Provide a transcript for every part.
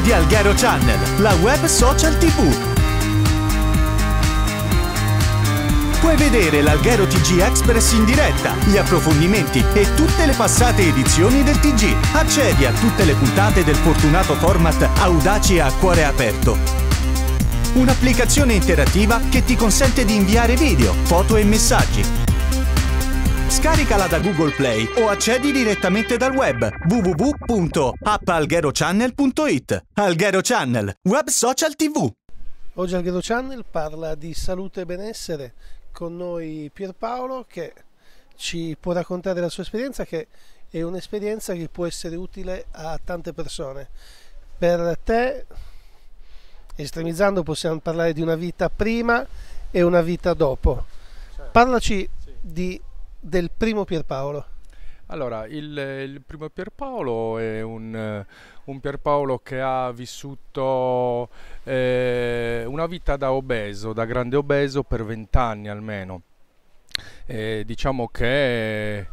di Alghero Channel, la web social tv. Puoi vedere l'Alghero TG Express in diretta, gli approfondimenti e tutte le passate edizioni del TG. Accedi a tutte le puntate del fortunato format Audaci a cuore aperto. Un'applicazione interattiva che ti consente di inviare video, foto e messaggi Scaricala da Google Play o accedi direttamente dal web www.appalgherochannel.it Alghero Channel, web social tv. Oggi Alghero Channel parla di salute e benessere con noi Pierpaolo che ci può raccontare la sua esperienza che è un'esperienza che può essere utile a tante persone. Per te, estremizzando, possiamo parlare di una vita prima e una vita dopo. Parlaci di del primo Pierpaolo? Allora, il, il, primo Pierpaolo è un, un Pierpaolo che ha vissuto eh, una vita da obeso, da grande obeso per vent'anni almeno. Eh, diciamo che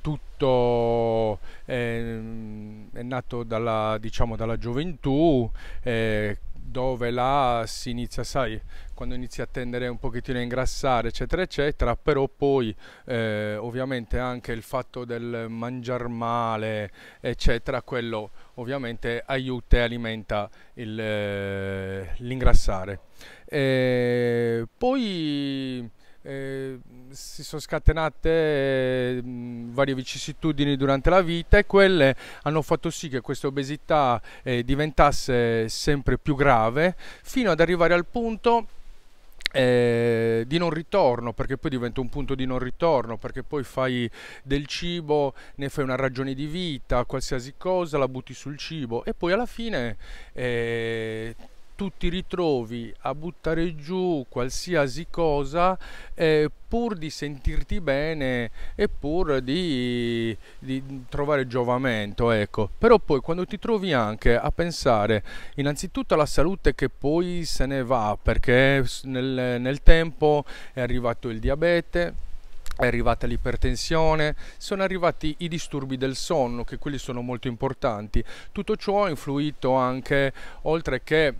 tutto eh, è nato dalla, diciamo, dalla gioventù dove là si inizia, sai, quando inizi a tendere un pochettino a ingrassare, eccetera, eccetera, però poi eh, ovviamente anche il fatto del mangiar male, eccetera, quello ovviamente aiuta e alimenta il, eh, l'ingrassare. E eh, poi si sono scatenate eh, varie vicissitudini durante la vita e quelle hanno fatto sì che questa obesità eh, diventasse sempre più grave fino ad arrivare al punto eh, di non ritorno perché poi diventa un punto di non ritorno perché poi fai del cibo ne fai una ragione di vita qualsiasi cosa la butti sul cibo e poi alla fine eh, tu ti ritrovi a buttare giù qualsiasi cosa eh, pur di sentirti bene e pur di, di, trovare giovamento, ecco. Però poi quando ti trovi anche a pensare innanzitutto alla salute che poi se ne va perché nel, nel tempo è arrivato il diabete, è arrivata l'ipertensione, sono arrivati i disturbi del sonno, che quelli sono molto importanti. Tutto ciò ha influito anche, oltre che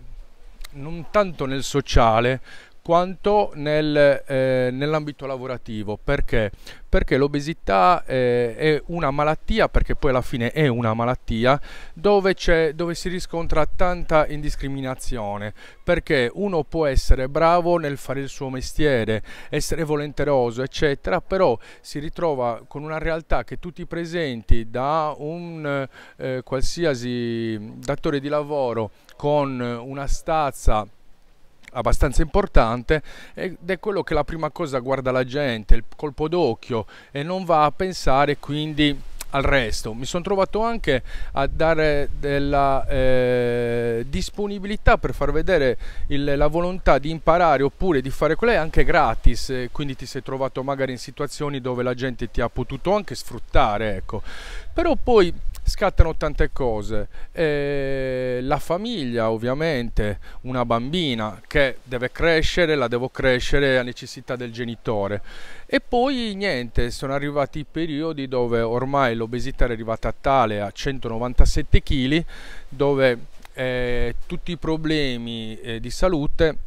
non tanto nel sociale quanto nel, eh, nell'ambito lavorativo. Perché? Perché l'obesità eh, è una malattia, perché poi alla fine è una malattia, dove, dove, si riscontra tanta indiscriminazione. Perché uno può essere bravo nel fare il suo mestiere, essere volenteroso, eccetera, però si ritrova con una realtà che tutti i presenti da un eh, qualsiasi datore di lavoro con una stazza abbastanza importante ed è quello che la prima cosa guarda la gente, il colpo d'occhio e non va a pensare quindi al resto. Mi sono trovato anche a dare della eh, disponibilità per far vedere il, la volontà di imparare oppure di fare quella anche gratis, eh, quindi ti sei trovato magari in situazioni dove la gente ti ha potuto anche sfruttare, ecco. Però poi scattano tante cose. E eh, la famiglia, ovviamente, una bambina che deve crescere, la devo crescere a necessità del genitore. E poi niente, sono arrivati i periodi dove ormai l'obesità è arrivata a tale a 197 kg, dove eh, tutti i problemi eh, di salute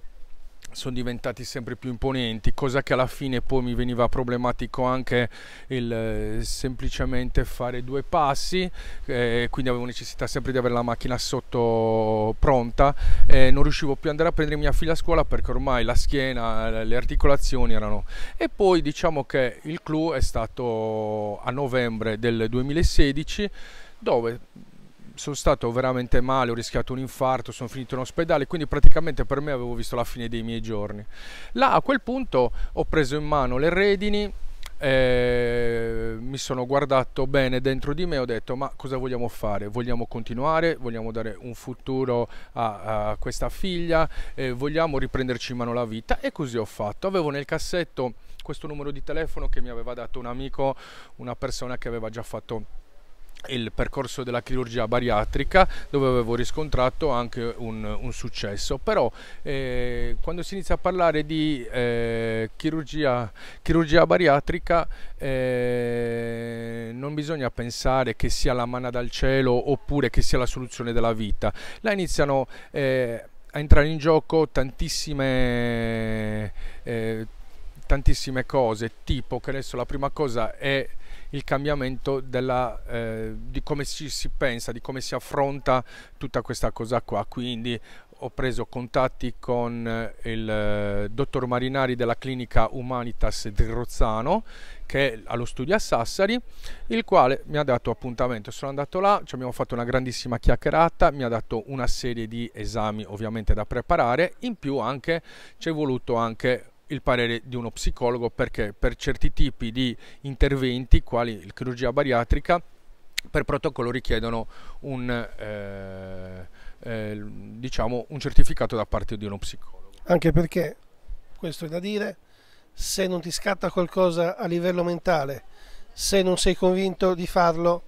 sono diventati sempre più imponenti, cosa che alla fine poi mi veniva problematico anche il eh, semplicemente fare due passi, eh, quindi avevo necessità sempre di avere la macchina sotto pronta, eh, non riuscivo più ad andare a prendere mia figlia a scuola perché ormai la schiena, le articolazioni erano. E poi diciamo che il clou è stato a novembre del 2016 dove sono stato veramente male, ho rischiato un infarto, sono finito in ospedale, quindi praticamente per me avevo visto la fine dei miei giorni. Là a quel punto ho preso in mano le redini, eh, mi sono guardato bene dentro di me e ho detto ma cosa vogliamo fare? Vogliamo continuare? Vogliamo dare un futuro a, a questa figlia? Eh, vogliamo riprenderci in mano la vita? E così ho fatto. Avevo nel cassetto questo numero di telefono che mi aveva dato un amico, una persona che aveva già fatto il percorso della chirurgia bariatrica dove avevo riscontrato anche un, un successo però eh, quando si inizia a parlare di eh, chirurgia, chirurgia, bariatrica eh, non bisogna pensare che sia la manna dal cielo oppure che sia la soluzione della vita là iniziano eh, a entrare in gioco tantissime eh, tantissime cose tipo che adesso la prima cosa è il cambiamento della, eh, di come ci si pensa, di come si affronta tutta questa cosa qua. Quindi ho preso contatti con eh, il eh, dottor Marinari della clinica Humanitas di Rozzano che è allo studio a Sassari, il quale mi ha dato appuntamento. Sono andato là, ci abbiamo fatto una grandissima chiacchierata, mi ha dato una serie di esami ovviamente da preparare, in più anche ci è voluto anche il parere di uno psicologo perché per certi tipi di interventi, quali la chirurgia bariatrica, per protocollo richiedono un, eh, eh, diciamo un certificato da parte di uno psicologo. Anche perché, questo è da dire, se non ti scatta qualcosa a livello mentale, se non sei convinto di farlo,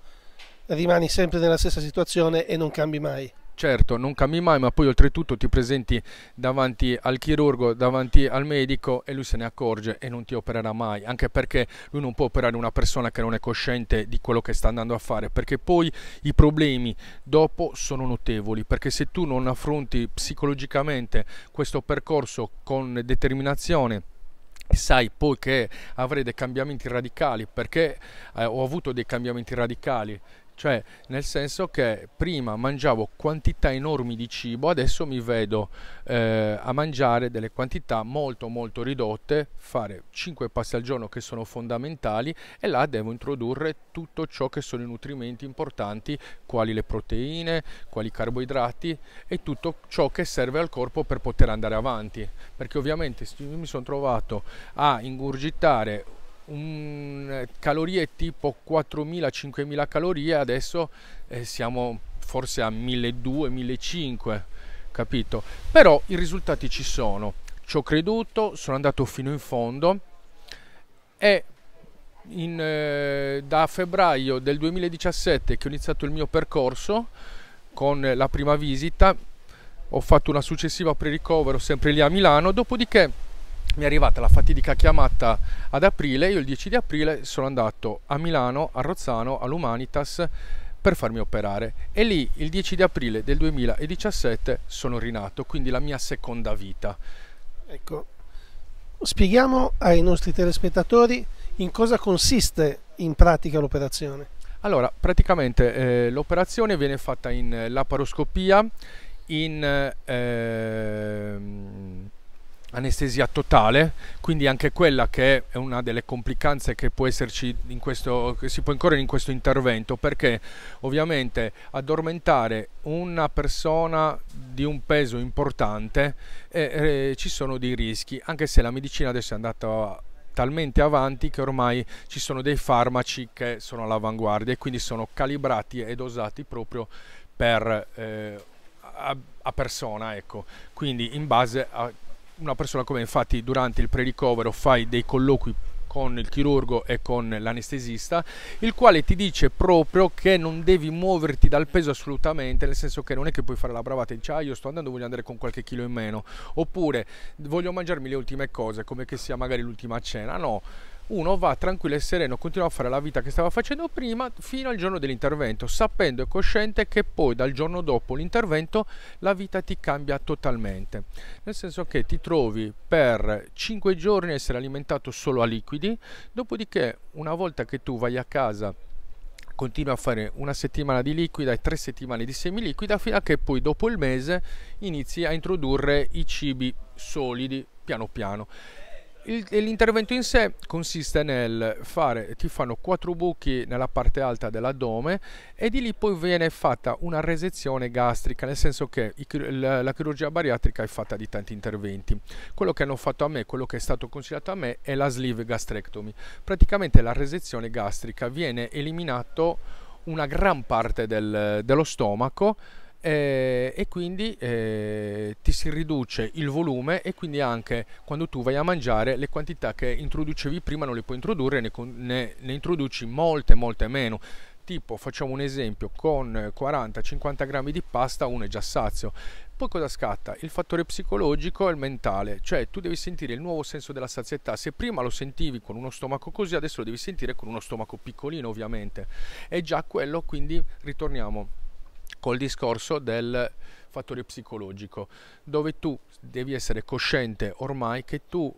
rimani sempre nella stessa situazione e non cambi mai certo non cambi mai ma poi oltretutto ti presenti davanti al chirurgo davanti al medico e lui se ne accorge e non ti opererà mai anche perché lui non può operare una persona che non è cosciente di quello che sta andando a fare perché poi i problemi dopo sono notevoli perché se tu non affronti psicologicamente questo percorso con determinazione sai poi che avrei dei cambiamenti radicali perché eh, ho avuto dei cambiamenti radicali cioè, nel senso che prima mangiavo quantità enormi di cibo, adesso mi vedo eh, a mangiare delle quantità molto molto ridotte, fare 5 passi al giorno che sono fondamentali e là devo introdurre tutto ciò che sono i nutrimenti importanti, quali le proteine, quali i carboidrati e tutto ciò che serve al corpo per poter andare avanti. Perché ovviamente mi sono trovato a ingurgitare un, eh, calorie tipo 4.000-5.000 calorie, adesso eh, siamo forse a 1.200-1.500, capito? Però i risultati ci sono, ci ho creduto, sono andato fino in fondo e in, eh, da febbraio del 2017 che ho iniziato il mio percorso con la prima visita, ho fatto una successiva pre-ricovero sempre lì a Milano, dopodiché mi è arrivata la fatidica chiamata ad aprile, io il 10 di aprile sono andato a Milano, a Rozzano, all'Umanitas per farmi operare e lì il 10 di aprile del 2017 sono rinato, quindi la mia seconda vita. Ecco, spieghiamo ai nostri telespettatori in cosa consiste in pratica l'operazione. Allora, praticamente eh, l'operazione viene fatta in laparoscopia, in... Eh, ehm, anestesia totale, quindi anche quella che è una delle complicanze che può esserci in questo, che si può incorrere in questo intervento, perché ovviamente addormentare una persona di un peso importante eh, eh, ci sono dei rischi, anche se la medicina adesso è andata talmente avanti che ormai ci sono dei farmaci che sono all'avanguardia e quindi sono calibrati e dosati proprio per eh, a, a persona, ecco, quindi in base a una persona come infatti durante il pre-ricovero fai dei colloqui con il chirurgo e con l'anestesista, il quale ti dice proprio che non devi muoverti dal peso assolutamente, nel senso che non è che puoi fare la bravata e dici ah io sto andando voglio andare con qualche chilo in meno, oppure voglio mangiarmi le ultime cose, come che sia magari l'ultima cena, no, uno va tranquillo e sereno, continua a fare la vita che stava facendo prima fino al giorno dell'intervento, sapendo e cosciente che poi dal giorno dopo l'intervento la vita ti cambia totalmente. Nel senso che ti trovi per 5 giorni a essere alimentato solo a liquidi, dopodiché una volta che tu vai a casa continua a fare una settimana di liquida e tre settimane di semiliquida fino a che poi dopo il mese inizi a introdurre i cibi solidi piano piano l'intervento in sé consiste nel fare, ti fanno quattro buchi nella parte alta dell'addome e di lì poi viene fatta una resezione gastrica, nel senso che la chirurgia bariatrica è fatta di tanti interventi. Quello che hanno fatto a me, quello che è stato consigliato a me è la sleeve gastrectomy. Praticamente la resezione gastrica viene eliminato una gran parte del, dello stomaco eh, e quindi eh, ti si riduce il volume e quindi anche quando tu vai a mangiare le quantità che introducevi prima non le puoi introdurre, ne, ne, ne introduci molte molte meno. Tipo, facciamo un esempio, con 40-50 grammi di pasta uno è già sazio. Poi cosa scatta? Il fattore psicologico e il mentale, cioè tu devi sentire il nuovo senso della sazietà. Se prima lo sentivi con uno stomaco così, adesso lo devi sentire con uno stomaco piccolino, ovviamente. È già quello, quindi ritorniamo col discorso del fattore psicologico, dove tu devi essere cosciente ormai che tu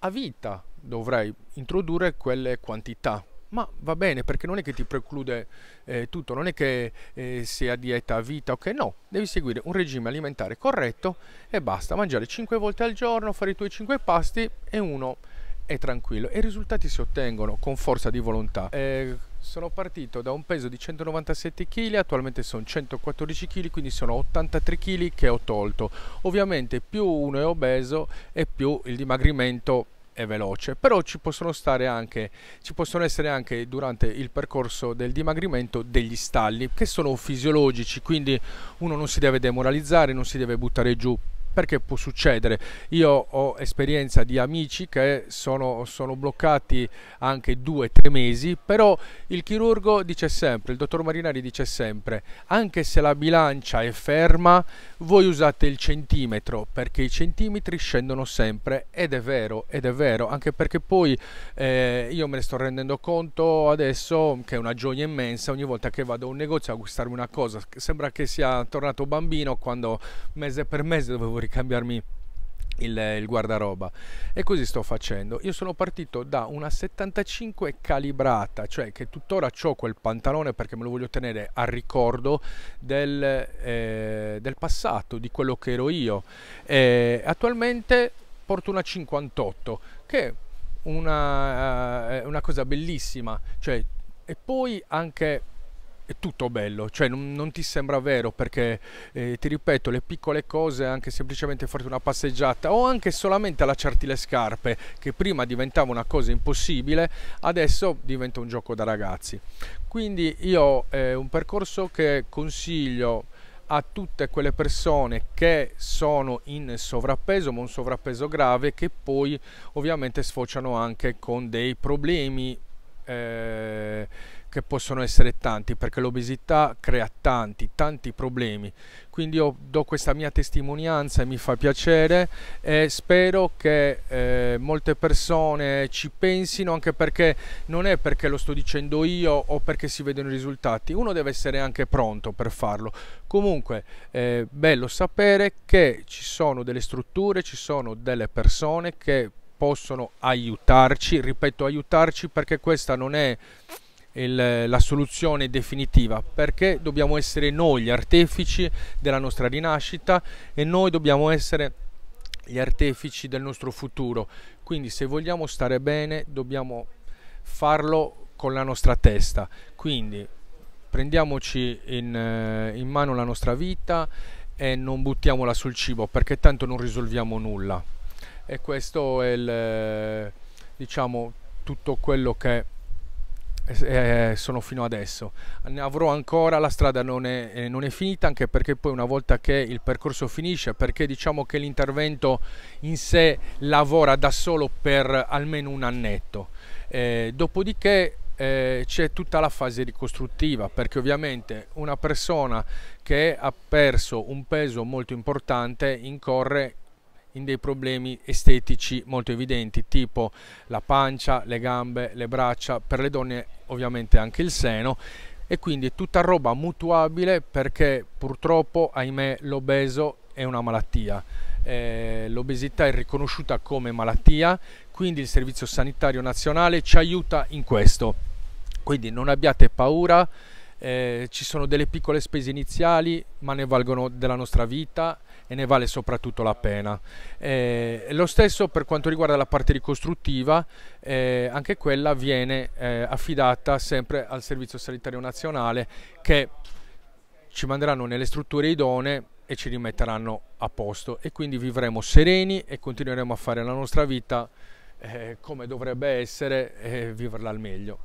a vita dovrai introdurre quelle quantità. Ma va bene perché non è che ti preclude eh, tutto, non è che eh, sia dieta a vita o okay, che no, devi seguire un regime alimentare corretto e basta, mangiare 5 volte al giorno, fare i tuoi 5 pasti e uno è tranquillo e i risultati si ottengono con forza di volontà. Eh, sono partito da un peso di 197 kg, attualmente sono 114 kg, quindi sono 83 kg che ho tolto. Ovviamente più uno è obeso e più il dimagrimento è veloce, però ci possono, stare anche, ci possono essere anche durante il percorso del dimagrimento degli stalli che sono fisiologici, quindi uno non si deve demoralizzare, non si deve buttare giù perché può succedere. Io ho esperienza di amici che sono, sono bloccati anche due, tre mesi, però il chirurgo dice sempre, il dottor Marinari dice sempre, anche se la bilancia è ferma, voi usate il centimetro, perché i centimetri scendono sempre, ed è vero, ed è vero, anche perché poi eh, io me ne sto rendendo conto adesso che è una gioia immensa ogni volta che vado a un negozio a gustarmi una cosa, sembra che sia tornato bambino quando mese per mese dovevo ricambiarmi il, il, guardaroba e così sto facendo io sono partito da una 75 calibrata cioè che tuttora ho quel pantalone perché me lo voglio tenere a ricordo del, eh, del passato di quello che ero io eh, attualmente porto una 58 che è una, eh, una cosa bellissima cioè e poi anche è tutto bello, cioè non, non ti sembra vero perché eh, ti ripeto le piccole cose, anche semplicemente farti una passeggiata o anche solamente allacciarti le scarpe, che prima diventava una cosa impossibile, adesso diventa un gioco da ragazzi. Quindi io eh, un percorso che consiglio a tutte quelle persone che sono in sovrappeso, ma un sovrappeso grave che poi ovviamente sfociano anche con dei problemi eh, che possono essere tanti, perché l'obesità crea tanti, tanti problemi. Quindi io do questa mia testimonianza e mi fa piacere e spero che eh, molte persone ci pensino, anche perché non è perché lo sto dicendo io o perché si vedono i risultati, uno deve essere anche pronto per farlo. Comunque, eh, bello sapere che ci sono delle strutture, ci sono delle persone che possono aiutarci, ripeto aiutarci perché questa non è il, la soluzione definitiva perché dobbiamo essere noi gli artefici della nostra rinascita e noi dobbiamo essere gli artefici del nostro futuro quindi se vogliamo stare bene dobbiamo farlo con la nostra testa quindi prendiamoci in, eh, in mano la nostra vita e non buttiamola sul cibo perché tanto non risolviamo nulla e questo è il, eh, diciamo tutto quello che eh, eh, sono fino adesso. Ne Avrò ancora, la strada non è, eh, non è, finita anche perché poi una volta che il percorso finisce, perché diciamo che l'intervento in sé lavora da solo per almeno un annetto. Eh, dopodiché eh, c'è tutta la fase ricostruttiva perché ovviamente una persona che ha perso un peso molto importante incorre in dei problemi estetici molto evidenti tipo la pancia, le gambe, le braccia, per le donne ovviamente anche il seno e quindi è tutta roba mutuabile perché purtroppo ahimè l'obeso è una malattia. Eh, l'obesità è riconosciuta come malattia, quindi il Servizio Sanitario Nazionale ci aiuta in questo. Quindi non abbiate paura, eh, ci sono delle piccole spese iniziali, ma ne valgono della nostra vita e ne vale soprattutto la pena. Eh, lo stesso per quanto riguarda la parte ricostruttiva, eh, anche quella viene eh, affidata sempre al Servizio Sanitario Nazionale che ci manderanno nelle strutture idonee e ci rimetteranno a posto e quindi vivremo sereni e continueremo a fare la nostra vita eh, come dovrebbe essere e eh, viverla al meglio.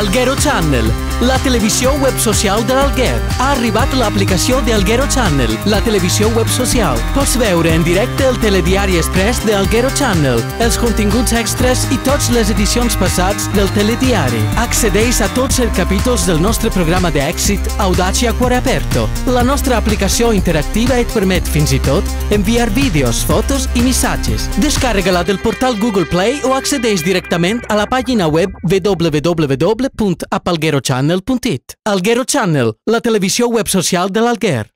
Alghero Channel, la televisió web social de l'Alguer. Ha arribat l'aplicació d'Alguero Channel, la televisió web social. Pots veure en directe el telediari express d'Alguero Channel, els continguts extras i tots les edicions passats del telediari. Accedeix a tots els capítols del nostre programa d'èxit Audacia Cuore Aperto. La nostra aplicació interactiva et permet fins i tot enviar vídeos, fotos i missatges. Descàrrega-la del portal Google Play o accedeix directament a la pàgina web www www.apalguerochannel.it Alguero Alghero Channel, la televisió web social de l'Alguer.